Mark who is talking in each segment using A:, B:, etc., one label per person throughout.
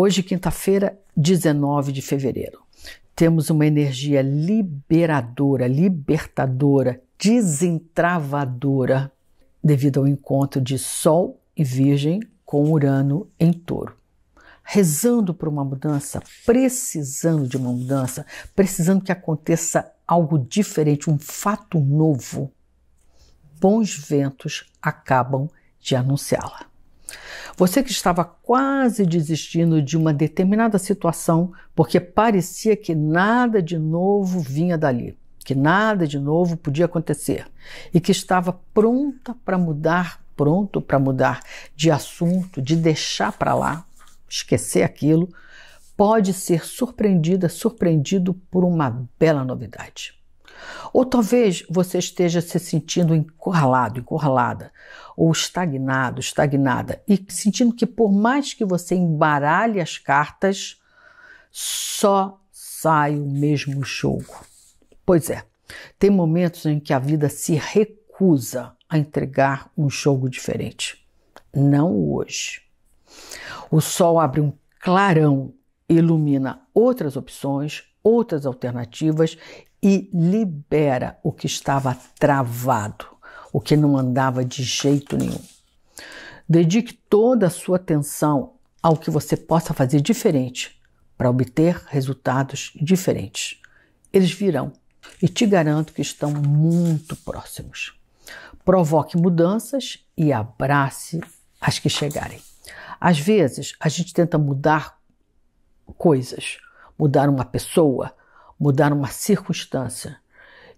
A: Hoje, quinta-feira, 19 de fevereiro. Temos uma energia liberadora, libertadora, desentravadora, devido ao encontro de Sol e Virgem com Urano em Touro. Rezando por uma mudança, precisando de uma mudança, precisando que aconteça algo diferente, um fato novo. Bons ventos acabam de anunciá-la. Você que estava quase desistindo de uma determinada situação porque parecia que nada de novo vinha dali, que nada de novo podia acontecer e que estava pronta para mudar, pronto para mudar de assunto, de deixar para lá, esquecer aquilo, pode ser surpreendida, surpreendido por uma bela novidade. Ou talvez você esteja se sentindo encurralado, encurralada, ou estagnado, estagnada, e sentindo que por mais que você embaralhe as cartas, só sai o mesmo jogo. Pois é, tem momentos em que a vida se recusa a entregar um jogo diferente. Não hoje. O sol abre um clarão, ilumina outras opções, outras alternativas e libera o que estava travado, o que não andava de jeito nenhum. Dedique toda a sua atenção ao que você possa fazer diferente para obter resultados diferentes. Eles virão e te garanto que estão muito próximos. Provoque mudanças e abrace as que chegarem. Às vezes, a gente tenta mudar coisas mudar uma pessoa, mudar uma circunstância.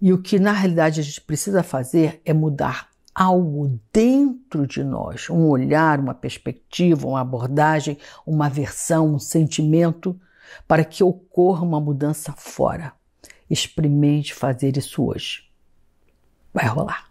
A: E o que na realidade a gente precisa fazer é mudar algo dentro de nós, um olhar, uma perspectiva, uma abordagem, uma versão, um sentimento, para que ocorra uma mudança fora. Experimente fazer isso hoje. Vai rolar.